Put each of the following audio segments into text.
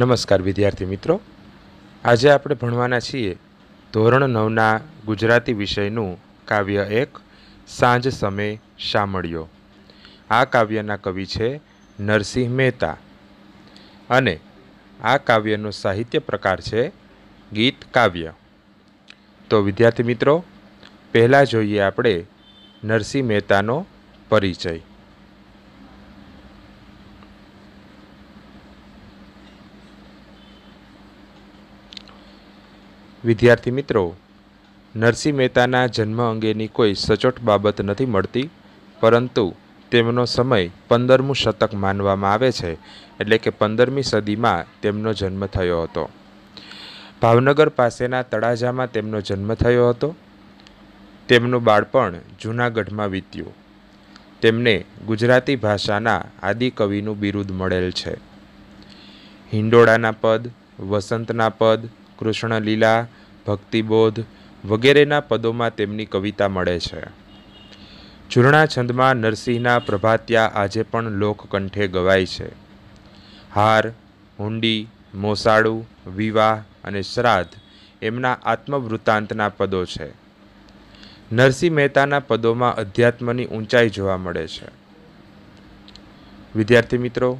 નમસ્કાર વિદ્યાર્થી મિત્રો આજે આપણે ભણવાના છીએ ધોરણ નવના ગુજરાતી વિષયનું કાવ્ય એક સાંજ સમય શામળિયો આ કાવ્યના કવિ છે નરસિંહ મહેતા અને આ કાવ્યનો સાહિત્ય પ્રકાર છે ગીત કાવ્ય તો વિદ્યાર્થી મિત્રો પહેલાં જોઈએ આપણે નરસિંહ મહેતાનો પરિચય વિદ્યાર્થી મિત્રો નરસિંહ મહેતાના જન્મ અંગેની કોઈ સચોટ બાબત નથી મળતી પરંતુ તેમનો સમય પંદરમું શતક માનવામાં આવે છે એટલે કે પંદરમી સદીમાં તેમનો જન્મ થયો હતો ભાવનગર પાસેના તળાજામાં તેમનો જન્મ થયો હતો તેમનું બાળપણ જૂનાગઢમાં વીત્યું તેમને ગુજરાતી ભાષાના આદિકવિનું બિરુદ મળેલ છે હિંડોળાના પદ વસંતના પદ કૃષ્ણલીલા ભક્તિબોધ વગેરેના પદોમાં તેમની કવિતા મળે છે ચૂર્ણા છંદમાં નરસિંહના પ્રભાત્યા આજે પણ લોકકંઠે ગવાય છે હાર હુંડી મોસાળું વિવાહ અને શ્રાદ્ધ એમના આત્મવૃત્તાંતના પદો છે નરસિંહ મહેતાના પદોમાં અધ્યાત્મની ઊંચાઈ જોવા મળે છે વિદ્યાર્થી મિત્રો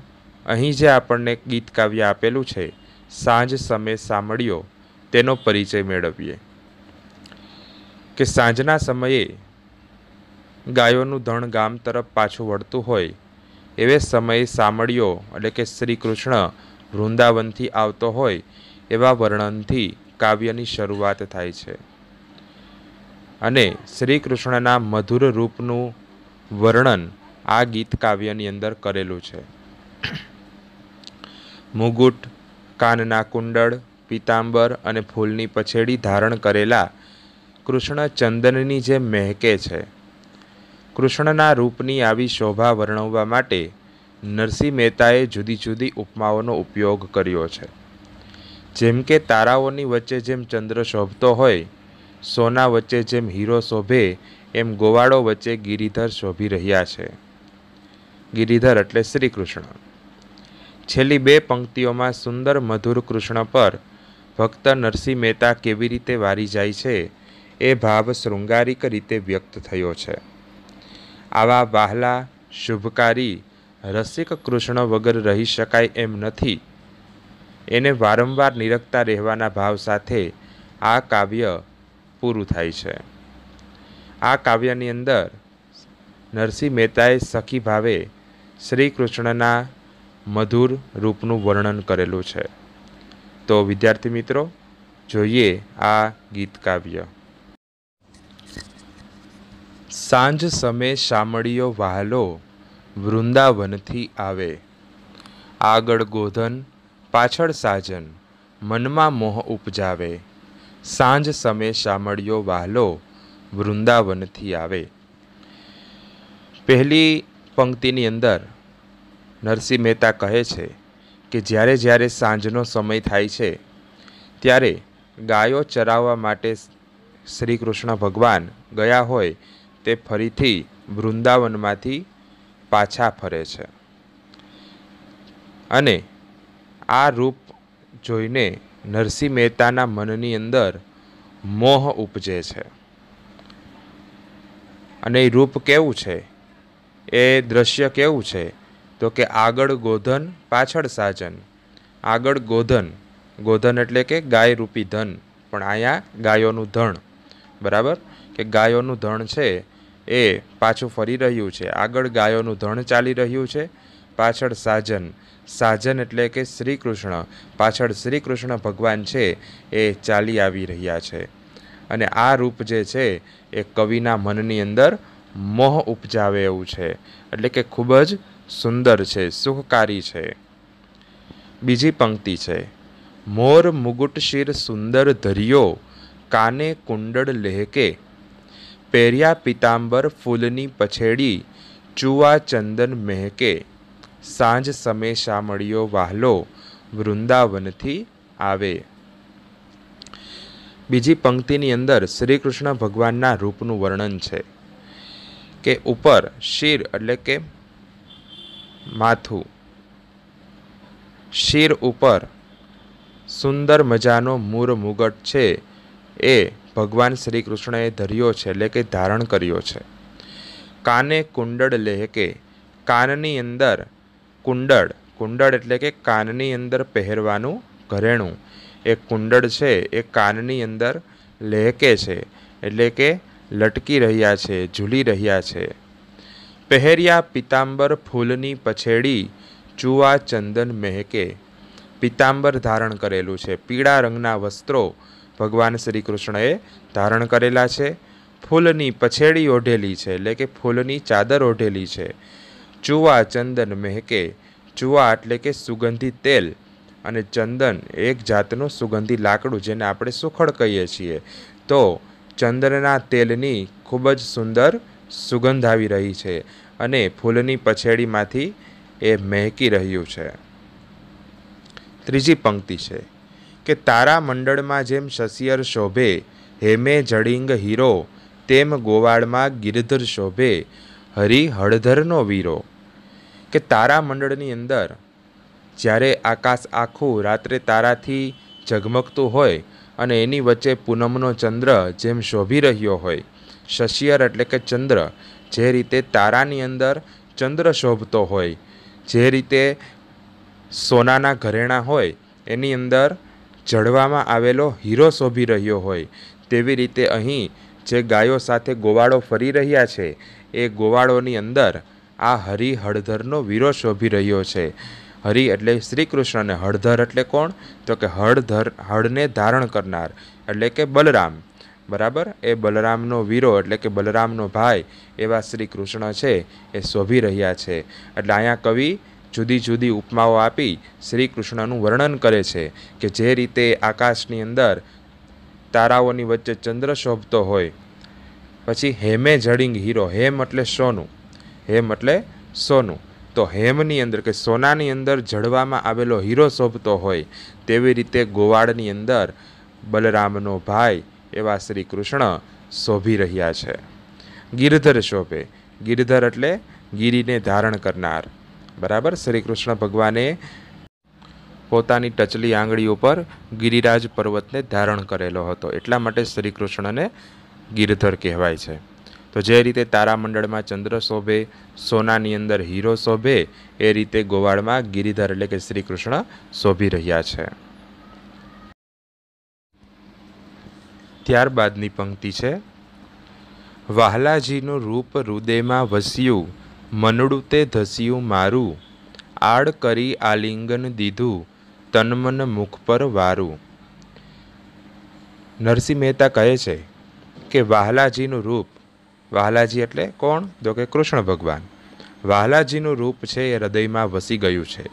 અહીં જે આપણને ગીત કાવ્ય આપેલું છે સાંજ સમે સાંભળ્યો તેનો પરિચય મેળવીએ કે સાંજના સમયે ગાયોનું ધણ ગામ તરફ પાછું વળતું હોય એવે સમયે સામળીઓ એટલે કે શ્રી કૃષ્ણ વૃંદાવનથી આવતો હોય એવા વર્ણનથી કાવ્યની શરૂઆત થાય છે અને શ્રી કૃષ્ણના મધુર રૂપનું વર્ણન આ ગીત કાવ્યની અંદર કરેલું છે મુગુટ કાનના કુંડળ પીતાંબર અને ફૂલની પછેડી ધારણ કરેલા કૃષ્ણ ચંદનની જેમ મહેકે છે કૃષ્ણના રૂપની આવી શોભા વર્ણવવા માટે નરસિંહ મહેતાએ જુદી જુદી ઉપમાઓનો ઉપયોગ કર્યો છે જેમ કે તારાઓની વચ્ચે જેમ ચંદ્ર શોભતો હોય સોના વચ્ચે જેમ હીરો શોભે એમ ગોવાળો વચ્ચે ગિરિધર શોભી રહ્યા છે ગિરિધર એટલે શ્રી કૃષ્ણ છેલ્લી બે પંક્તિઓમાં સુંદર મધુર કૃષ્ણ પર ભક્ત નરસિંહ મહેતા કેવી રીતે વારી જાય છે એ ભાવ શૃંગારિક રીતે વ્યક્ત થયો છે આવા વાહલા શુભકારી રસિક કૃષ્ણ વગર રહી શકાય એમ નથી એને વારંવાર નિરખતા રહેવાના ભાવ સાથે આ કાવ્ય પૂરું થાય છે આ કાવ્યની અંદર નરસિંહ મહેતાએ સખી ભાવે શ્રી કૃષ્ણના મધુર રૂપનું વર્ણન કરેલું છે તો વિદ્યાર્થી મિત્રો જોઈએ આ ગીત કાવ્ય સાંજ સમે શામળીઓ વહાલો વૃંદાવનથી આવે આગળ ગોધન પાછળ સાજન મનમાં મોહ ઉપજાવે સાંજ સમે શામળિયો વહાલો વૃંદાવનથી આવે પહેલી પંક્તિની અંદર નરસિંહ મહેતા કહે છે કે જ્યારે જ્યારે સાંજનો સમય થાય છે ત્યારે ગાયો ચરાવવા માટે શ્રી કૃષ્ણ ભગવાન ગયા હોય તે ફરીથી વૃંદાવનમાંથી પાછા ફરે છે અને આ રૂપ જોઈને નરસિંહ મહેતાના મનની અંદર મોહ ઉપજે છે અને એ રૂપ કેવું છે એ દ્રશ્ય કેવું છે તો કે આગળ ગોધન પાછળ સાજન આગળ ગોધન ગોધન એટલે કે ગાય રૂપી ધન પણ અહીંયા ગાયોનું ધણ બરાબર કે ગાયોનું ધણ છે એ પાછું ફરી રહ્યું છે આગળ ગાયોનું ધણ ચાલી રહ્યું છે પાછળ સાજન સાજન એટલે કે શ્રી કૃષ્ણ પાછળ શ્રી કૃષ્ણ ભગવાન છે એ ચાલી આવી રહ્યા છે અને આ રૂપ જે છે એ કવિના મનની અંદર મોહ ઉપજાવે એવું છે એટલે કે ખૂબ જ સુંદર છે સુખકારી છે બીજી પંક્તિ છે મોર મુગુટ શિર સુંદર ધર્યો કાને કુંડળ લેહકે પહેર્યા પિતાંબર ફૂલની પછેડી ચુવા ચંદન મહેકે સાંજ સમે શામળિયો વાહલો વૃંદાવનથી આવે બીજી પંક્તિની અંદર શ્રી કૃષ્ણ ભગવાનના રૂપનું વર્ણન છે કે ઉપર શિર એટલે કે માથું શિર ઉપર સુંદર મજાનો મૂર મુગટ છે એ ભગવાન શ્રી કૃષ્ણએ ધર્યો છે એટલે કે ધારણ કર્યો છે કાને કુંડળ લહેકે કાનની અંદર કુંડળ કુંડળ એટલે કે કાનની અંદર પહેરવાનું ઘરેણું એ કુંડળ છે એ કાનની અંદર લહેકે છે એટલે કે લટકી રહ્યા છે ઝૂલી રહ્યા છે પહેર્યા પીતાંબર ફૂલની પછેડી જુવા ચંદન મહેકે પીતાંબર ધારણ કરેલું છે પીળા રંગના વસ્ત્રો ભગવાન શ્રી કૃષ્ણએ ધારણ કરેલા છે ફૂલની પછેડી ઓઢેલી છે એટલે કે ફૂલની ચાદર ઓઢેલી છે ચુવા ચંદન મહેકે ચુવા એટલે કે સુગંધી તેલ અને ચંદન એક જાતનું સુગંધી લાકડું જેને આપણે સુખડ કહીએ છીએ તો ચંદનના તેલની ખૂબ જ સુંદર સુગંધ આવી રહી છે અને ફૂલની પછેડીમાંથી એ મહેકી રહ્યું છે ત્રીજી પંક્તિ છે કે તારા મંડળમાં જેમ શશિયર શોભે હેમે જડિંગ હીરો તેમ ગોવાળમાં ગિરધર શોભે હરિ હળધરનો વીરો કે તારા મંડળની અંદર જ્યારે આકાશ આખું રાત્રે તારાથી ઝગમગતું હોય અને એની વચ્ચે પૂનમનો ચંદ્ર જેમ શોભી રહ્યો હોય શશિયર એટલે કે ચંદ્ર જે રીતે તારાની અંદર ચંદ્ર શોભતો હોય જે રીતે સોનાના ઘરેણા હોય એની અંદર જડવામાં આવેલો હીરો શોભી રહ્યો હોય તેવી રીતે અહીં જે ગાયો સાથે ગોવાળો ફરી રહ્યા છે એ ગોવાળોની અંદર આ હરિ હળધરનો વીરો શોભી રહ્યો છે હરિ એટલે શ્રી કૃષ્ણને હળધર એટલે કોણ તો કે હળધર હળને ધારણ કરનાર એટલે કે બલરામ બરાબર એ બલરામનો વીરો એટલે કે બલરામનો ભાઈ એવા શ્રી કૃષ્ણ છે એ શોભી રહ્યા છે એટલે અહીંયા કવિ જુદી જુદી ઉપમાઓ આપી શ્રી કૃષ્ણનું વર્ણન કરે છે કે જે રીતે આકાશની અંદર તારાઓની વચ્ચે ચંદ્ર શોભતો હોય પછી હેમે જડિંગ હીરો હેમ એટલે સોનું હેમ એટલે સોનું તો હેમની અંદર કે સોનાની અંદર જડવામાં આવેલો હીરો શોભતો હોય તેવી રીતે ગોવાળની અંદર બલરામનો ભાઈ એવા શ્રી કૃષ્ણ શોભી રહ્યા છે ગિરધર શોભે ગિરધર એટલે ગિરિને ધારણ કરનાર બરાબર શ્રી કૃષ્ણ ભગવાને પોતાની ટચલી આંગળી ઉપર ગિરિરાજ પર્વતને ધારણ કરેલો હતો એટલા માટે શ્રી કૃષ્ણને ગિરધર કહેવાય છે તો જે રીતે તારામંડળમાં ચંદ્ર શોભે સોનાની અંદર હીરો શોભે એ રીતે ગોવાળમાં ગિરિધર એટલે કે શ્રી કૃષ્ણ શોભી રહ્યા છે ત્યારબાદની પંક્તિ છે વાહલાજીનું રૂપ હૃદયમાં વસ્યું મનડું તે ધસ્યું મારું આડ કરી આલિંગન દીધું તનમન મુખ પર વારું નરસિંહ મહેતા કહે છે કે વાહલાજીનું રૂપ વાહલાજી એટલે કોણ તો કે કૃષ્ણ ભગવાન વાહલાજીનું રૂપ છે એ હૃદયમાં વસી ગયું છે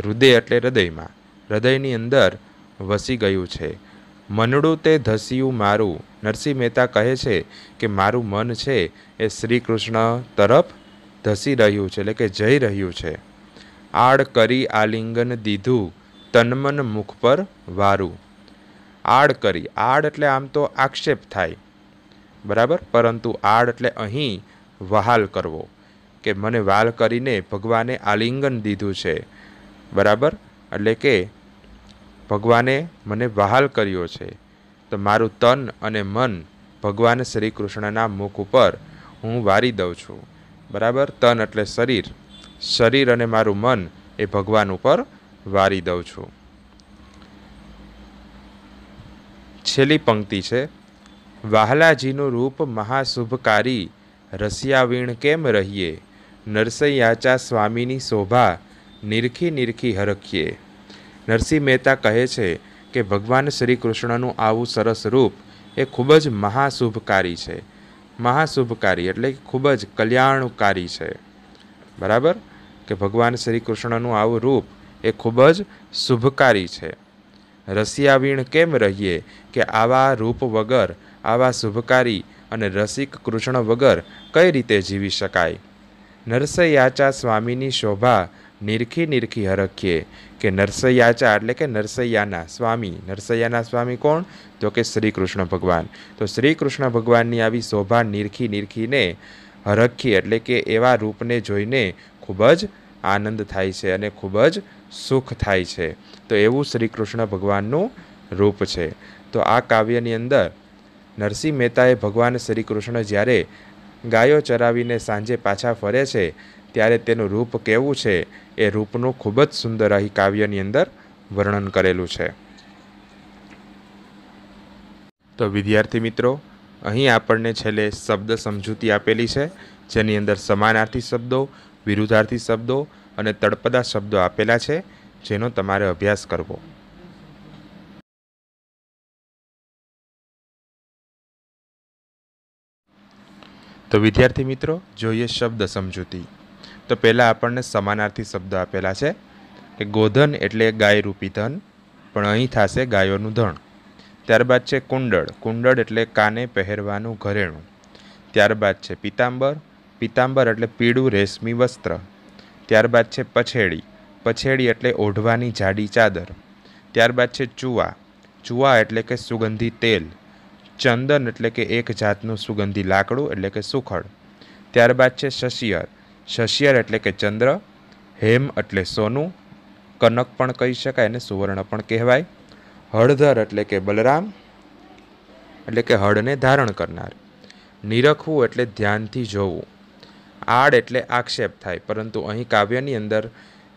હૃદય એટલે હૃદયમાં હૃદયની અંદર વસી ગયું છે મનડું તે ધસ્યું મારું નરસિંહ મહેતા કહે છે કે મારું મન છે એ શ્રી કૃષ્ણ તરફ ધસી રહ્યું છે એટલે કે જઈ રહ્યું છે આડ કરી આલિંગન દીધું તનમન મુખ પર વારું આડ કરી આડ એટલે આમ તો આક્ષેપ થાય બરાબર પરંતુ આડ એટલે અહીં વહાલ કરવો કે મને વાલ કરીને ભગવાને આલિંગન દીધું છે બરાબર એટલે કે ભગવાને મને બહાલ કર્યો છે તો મારું તન અને મન ભગવાન શ્રી કૃષ્ણના મુખ ઉપર હું વારી દઉં છું બરાબર તન એટલે શરીર શરીર અને મારું મન એ ભગવાન ઉપર વારી દઉં છું છેલ્લી પંક્તિ છે વાહલાજીનું રૂપ મહાશુભકારી રસિયાવીણ કેમ રહીએ નરસૈયાચા સ્વામીની શોભા નિરખી નિરખી હરખીએ નરસિંહ મહેતા કહે છે કે ભગવાન શ્રી કૃષ્ણનું આવું સરસ રૂપ એ ખૂબ જ મહાશુભકારી છે મહાશુભકારી એટલે ખૂબ જ કલ્યાણકારી છે બરાબર કે ભગવાન શ્રી કૃષ્ણનું આવું રૂપ એ ખૂબ જ શુભકારી છે રસિયાવીણ કેમ રહીએ કે આવા રૂપ વગર આવા શુભકારી અને રસિક કૃષ્ણ વગર કઈ રીતે જીવી શકાય નરસયાચા સ્વામીની શોભા નિરખી નિરખી હરખીએ કે નરસૈયાચા એટલે કે નરસૈયાના સ્વામી નરસૈયાના સ્વામી કોણ તો કે શ્રી કૃષ્ણ ભગવાન તો શ્રી કૃષ્ણ ભગવાનની આવી શોભા નિરખી નિરખીને હરખી એટલે કે એવા રૂપને જોઈને ખૂબ જ આનંદ થાય છે અને ખૂબ જ સુખ થાય છે તો એવું શ્રી કૃષ્ણ ભગવાનનું રૂપ છે તો આ કાવ્યની અંદર નરસિંહ મહેતાએ ભગવાન શ્રી કૃષ્ણ જ્યારે ગાયો ચરાવીને સાંજે પાછા ફરે છે ત્યારે તેનું રૂપ કેવું છે એ રૂપનું ખૂબ જ સુંદર અહીં કાવ્યની અંદર વર્ણન કરેલું છે તો વિદ્યાર્થી મિત્રો અહીં આપણને છેલ્લે શબ્દ સમજૂતી આપેલી છે જેની અંદર સમાનાર્થી શબ્દો વિરુદ્ધાર્થી શબ્દો અને તળપદા શબ્દો આપેલા છે જેનો તમારે અભ્યાસ કરવો તો વિદ્યાર્થી મિત્રો જોઈએ શબ્દ સમજૂતી તો પહેલાં આપણને સમાનાર્થી શબ્દ આપેલા છે કે ગોધન એટલે ગાય રૂપી ધન પણ અહીં થશે ગાયોનું ધણ ત્યારબાદ છે કુંડળ કુંડળ એટલે કાને પહેરવાનું ઘરેણું ત્યારબાદ છે પિતાંબર પિતાંબર એટલે પીળું રેશમી વસ્ત્ર ત્યારબાદ છે પછેડી પછેડી એટલે ઓઢવાની જાડી ચાદર ત્યારબાદ છે ચૂવા ચૂવા એટલે કે સુગંધી તેલ ચંદન એટલે કે એક જાતનું સુગંધી લાકડું એટલે કે સુખડ ત્યારબાદ છે શશિયર શશિયર એટલે કે ચંદ્ર હેમ એટલે સોનું કનક પણ કહી શકાય અને સુવર્ણ પણ કહેવાય હળધર એટલે કે બલરામ એટલે કે હળને ધારણ કરનાર નિરખવું એટલે ધ્યાનથી જોવું આડ એટલે આક્ષેપ થાય પરંતુ અહીં કાવ્યની અંદર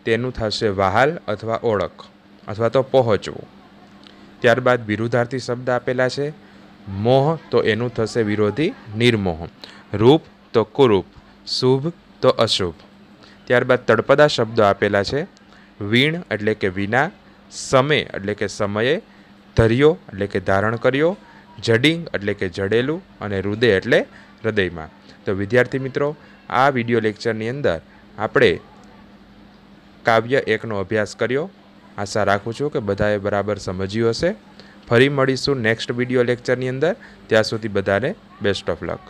તેનું થશે વહાલ અથવા ઓળખ અથવા તો પહોંચવું ત્યારબાદ વિરુદ્ધાર્થી શબ્દ આપેલા છે મોહ તો એનું થશે વિરોધી નિર્મોહ રૂપ તો કુરૂપ શુભ તો અશુભ ત્યારબાદ તળપદા શબ્દો આપેલા છે વીણ એટલે કે વિના સમે એટલે કે સમયે ધર્યો એટલે કે ધારણ કર્યો જડિંગ એટલે કે જડેલું અને હૃદય એટલે હૃદયમાં તો વિદ્યાર્થી મિત્રો આ વિડીયો લેક્ચરની અંદર આપણે કાવ્ય એકનો અભ્યાસ કર્યો આશા રાખું છું કે બધાએ બરાબર સમજ્યું હશે ફરી મળીશું નેક્સ્ટ વિડીયો લેક્ચરની અંદર ત્યાં સુધી બધાને બેસ્ટ ઓફ લક